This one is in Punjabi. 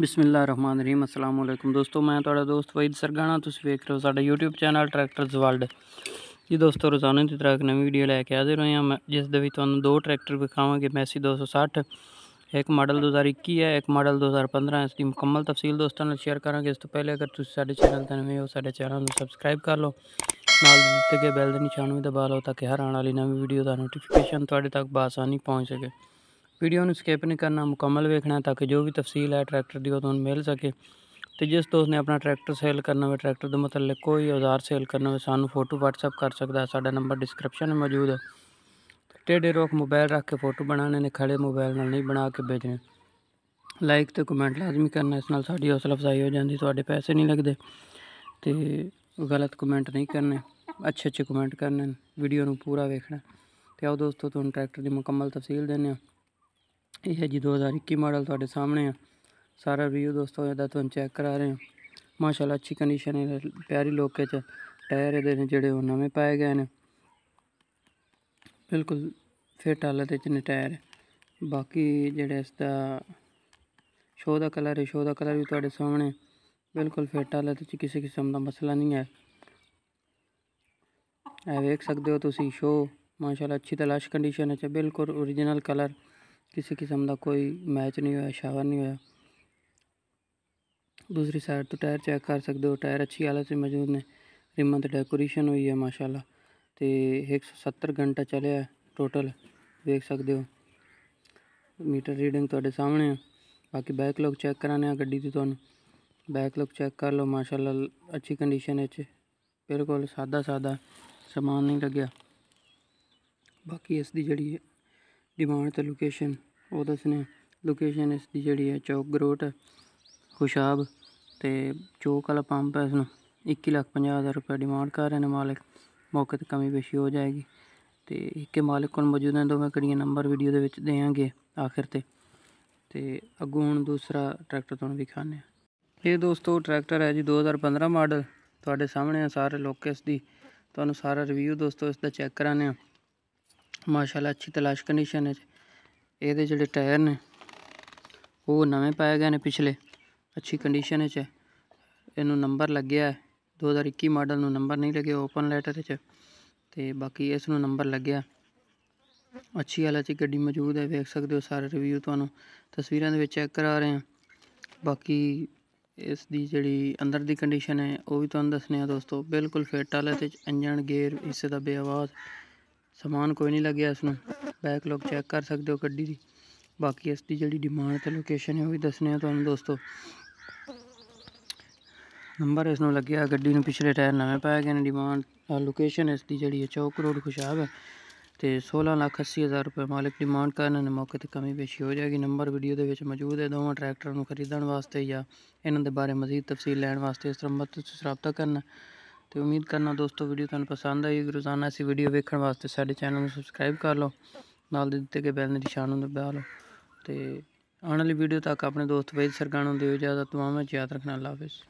بسم اللہ الرحمن الرحیم السلام علیکم دوستو میں تھوڑا دوست وئیدا تیس ویک رہے ہو ساڈا یوٹیوب چینل ٹریکٹرز ولڈ جی دوستو روزانہ کی طرح ایک نوی ویڈیو لے کے آتے رہے ہیں میں جس کے لیے تمہیں دو ٹریکٹر دکھاو گے میسی دو سو سٹ ایک ماڈل دو ہزار ایک ماڈل دو ہزار پندرہ اس کی مکمل تفصیل دوستوں میں شیئر کریں گے اس کو پہلے اگر تمے چینل کے نویں ہو سارے چینل سبسکرائب کر لو نال گئے بلچانوے دبا لو تاکہ ہر آنے والی نویں ویڈیو کا نوٹیفیشن تک بآسانی پہنچ سکے ਵੀਡੀਓ ਨੂੰ ਸਕਿਪ ਨਹੀਂ ਕਰਨਾ ਮੁਕੰਮਲ ਵੇਖਣਾ ਤਾਂ ਕਿ ਜੋ ਵੀ ਤਫਸੀਲ ਹੈ ਟਰੈਕਟਰ ਦੀ ਉਹ ਤੁਹਾਨੂੰ ਮਿਲ ਸਕੇ ਤੇ ਜਿਸ ਦੋਸਤ ਨੇ ਆਪਣਾ ਟਰੈਕਟਰ ਸੇਲ ਕਰਨਾ ਹੋਵੇ ਟਰੈਕਟਰ ਦੇ ਮਤਲਬ ਕੋਈ ਔਜ਼ਾਰ ਸੇਲ ਕਰਨਾ ਹੋਵੇ ਸਾਨੂੰ ਫੋਟੋ WhatsApp ਕਰ ਸਕਦਾ ਸਾਡਾ ਨੰਬਰ ਡਿਸਕ੍ਰਿਪਸ਼ਨ ਵਿੱਚ ਮੌਜੂਦ ਹੈ ਟੇਡੇ ਰੋਕ ਮੋਬਾਈਲ ਰੱਖ ਕੇ ਫੋਟੋ ਬਣਾਣੇ ਨੇ ਖੜੇ ਮੋਬਾਈਲ ਨਾਲ ਨਹੀਂ ਬਣਾ ਕੇ ਭੇਜਣੇ ਲਾਈਕ ਤੇ ਕਮੈਂਟ ਲਾਜ਼ਮੀ ਕਰਨਾ ਇਸ ਨਾਲ ਸਾਡੀ ਹੌਸਲਾ ਫਜ਼ਾਈ ਹੋ ਜਾਂਦੀ ਤੁਹਾਡੇ ਪੈਸੇ ਨਹੀਂ ਲੱਗਦੇ ਤੇ ਗਲਤ ਕਮੈਂਟ ਨਹੀਂ ਕਰਨੇ ਅੱਛੇ ਅੱਛੇ ਕਮੈਂਟ ਕਰਨੇ ਵੀਡੀਓ ਨੂੰ ਪੂਰਾ ਵੇਖਣਾ ਤੇ ਆਓ ਦੋਸਤੋ ਤੁਹਾਨੂੰ ਟਰੈਕਟਰ ਦੀ ਮੁਕੰਮਲ ਤਫਸੀਲ ਦੇਣੇ ਆ یہ ہے جی دو ہزار اکی ماڈل تعے سامنے آ سارا ریویو دوستوں تھی چیک کرا رہے ہیں ماشاء اللہ اچھی کنڈیشن ہے پیاری لوک ٹائر یہ جڑے وہ نوے پائے گئے بالکل فیٹ ہالت نے ٹائر باقی جڑا اس کا شو کا کلر ہے شو کا کلر بھی تھوڑے سامنے بالکل فٹ ہالت کسی قسم کا مسئلہ نہیں ہے ویک سو تھی شو ماشاء اللہ اچھی تو لش کنڈیشن بالکل اریجنل کلر کسی قسم کا کوئی میچ نہیں ہوا شاور نہیں ہوا دوسری سائڈ تو ٹائر چیک کر سکتے ہو ٹائر اچھی حالت سے موجود نے ریمنٹ ڈیکوریشن ہوئی ہے ماشاءاللہ تے تو ایک سو ستر گھنٹہ چلے ٹوٹل دیکھ سکتے ہو میٹر ریڈنگ سامنے تامنے باقی بیک لوگ چیک کرانے کرا گی بیک لوگ چیک کر لو ماشاءاللہ اچھی کنڈیشن ہے بالکل سادہ سادہ سامان نہیں لگیا باقی اس کی جہی ਡਿਮਾਂਡ ਤੇ ਲੋਕੇਸ਼ਨ ਉਹ ਦੱਸਨੇ ਲੋਕੇਸ਼ਨ ਇਸ ਦੀ ਜਿਹੜੀ ਹੈ ਚੌਕ ਗਰੋਟ ਖੁਸ਼ਾਬ ਤੇ ਚੌਕ ਵਾਲਾ ਪੰਪ ਹੈ ਇਸ ਨੂੰ 21 ਲੱਖ 50 ਹਜ਼ਾਰ ਰੁਪਏ ਡਿਮਾਂਡ ਕਰ ਰਹੇ ਨੇ ਮਾਲਕ ਮੌਕੇ ਤੇ ਕਮੀ ਪੇਸ਼ੀ ਹੋ ਜਾਏਗੀ ਤੇ ਇੱਕੇ ਮਾਲਕ ਕੋਲ ਮੌਜੂਦ ਨੇ ਦੋਵੇਂ ਕੜੀਆਂ ਨੰਬਰ ਵੀਡੀਓ ਦੇ ਵਿੱਚ ਦੇਵਾਂਗੇ ਆਖਿਰ ਤੇ ਤੇ ਅੱਗੋਂ ਹੁਣ ਦੂਸਰਾ ਟਰੈਕਟਰ ਤੁਹਾਨੂੰ ਵਿਖਾਣੇ ਇਹ ਦੋਸਤੋ ਟਰੈਕਟਰ ਹੈ ਜੀ 2015 ਮਾਡਲ ਤੁਹਾਡੇ ਸਾਹਮਣੇ ਆ ਸਾਰੇ ਇਸ ਦੀ ਤੁਹਾਨੂੰ ਸਾਰਾ ਰਿਵਿਊ ਦੋਸਤੋ ਇਸ ਦਾ ਚੈੱਕ ਕਰਾਣੇ ਆ ਮਾਸ਼ਾਅੱਲਾ ਅੱਛੀ ਤਲਾਸ਼ ਕੰਡੀਸ਼ਨ ਹੈ ਇਹਦੇ ਜਿਹੜੇ ਟਾਇਰ ਨੇ ਉਹ ਨਵੇਂ ਪਾਏ ਗਏ ਨੇ ਪਿਛਲੇ ਅੱਛੀ ਕੰਡੀਸ਼ਨ ਵਿੱਚ ਇਹਨੂੰ ਨੰਬਰ ਲੱਗਿਆ ਹੈ 2021 ਮਾਡਲ ਨੂੰ ਨੰਬਰ ਨਹੀਂ ਲੱਗਿਆ ਓਪਨ ਲੈਟਰ ਵਿੱਚ ਤੇ ਬਾਕੀ ਇਸ ਨੂੰ ਨੰਬਰ ਲੱਗਿਆ ਅੱਛੀ ਹਾਲਤ 'ਚ ਗੱਡੀ ਮੌਜੂਦ ਹੈ ਵੇਖ ਸਕਦੇ ਹੋ ਸਾਰੇ ਰਿਵਿਊ ਤੁਹਾਨੂੰ ਤਸਵੀਰਾਂ ਦੇ ਵਿੱਚ ਚੈੱਕ ਕਰਾ ਰਹੇ ਹਾਂ ਬਾਕੀ ਇਸ ਦੀ ਜਿਹੜੀ ਅੰਦਰ ਦੀ ਕੰਡੀਸ਼ਨ ਹੈ ਉਹ ਵੀ ਤੁਹਾਨੂੰ ਦੱਸਨੇ ਆ ਦੋਸਤੋ ਬਿਲਕੁਲ ਫਿੱਟ ਹਾਲਤ ਵਿੱਚ ਇੰਜਣ ਗੇਅਰ ਇਸੇ ਦਾ ਬੇਆਵਾਜ਼ ਸਮਾਨ ਕੋਈ ਨਹੀਂ ਲੱਗਿਆ ਇਸ ਨੂੰ ਬੈਕਲੌਗ ਚੈੱਕ ਕਰ ਸਕਦੇ ਹੋ ਗੱਡੀ ਦੀ ਬਾਕੀ ਇਸ ਦੀ ਜਿਹੜੀ ਡਿਮਾਂਡ ਤੇ ਲੋਕੇਸ਼ਨ ਹੈ ਉਹ ਵੀ ਦੱਸਨੇ ਆ ਤੁਹਾਨੂੰ ਦੋਸਤੋ ਨੰਬਰ ਇਸ ਨੂੰ ਲੱਗਿਆ ਗੱਡੀ ਨੂੰ ਪਿਛਲੇ ਟਾਇਰ ਨਵੇਂ ਪਾਇਆ ਗਏ ਨੇ ਡਿਮਾਂਡ ਲੋਕੇਸ਼ਨ ਇਸ ਦੀ ਜਿਹੜੀ ਹੈ ਚੌਕ ਰੋਡ ਖੁਸ਼ਾਬ ਹੈ ਤੇ 16 ਲੱਖ 80 ਹਜ਼ਾਰ ਰੁਪਏ ਮਾਲਕ ਡਿਮਾਂਡ ਕਰਨ ਨੇ ਮੌਕੇ ਤੇ ਕਮੀ ਪੇਸ਼ੀ ਹੋ ਜਾਏਗੀ ਨੰਬਰ ਵੀਡੀਓ ਦੇ ਵਿੱਚ ਮੌਜੂਦ ਹੈ ਦੋਵਾਂ ਟਰੈਕਟਰਾਂ ਨੂੰ ਖਰੀਦਣ ਵਾਸਤੇ ਜਾਂ ਇਹਨਾਂ ਦੇ ਬਾਰੇ ਮਜ਼ੀਦ ਤਫਸੀਲ ਲੈਣ ਵਾਸਤੇ ਇਸ ਤਰ੍ਹਾਂ ਮਤ ਤੁਸੀਂ ਕਰਨਾ ਤੇ ਉਮੀਦ ਕਰਨਾ ਦੋਸਤੋ ਵੀਡੀਓ ਤੁਹਾਨੂੰ ਪਸੰਦ ਆਈ ਰੋਜ਼ਾਨਾ ਅਸੀਂ ਵੀਡੀਓ ਵੇਖਣ ਵਾਸਤੇ ਸਾਡੇ ਚੈਨਲ ਨੂੰ ਸਬਸਕ੍ਰਾਈਬ ਕਰ ਲਓ ਨਾਲ ਦੇ ਦਿੱਤੇ ਗਏ ਬੈਲ ਦੇ ਨਿਸ਼ਾਨ ਨੂੰ ਦਬਾ ਲਓ ਤੇ ਆਉਣ ਵਾਲੀ ਵੀਡੀਓ ਤੱਕ ਆਪਣੇ ਦੋਸਤ ਵੈਦ ਸਰਗਾਣੋਂ ਦੇ ਦਿਓ ਇਜਾਜ਼ਤ ਵਿੱਚ ਯਾਦ ਰੱਖਣਾ ਅੱਲਾ ਹਾਫਿਜ਼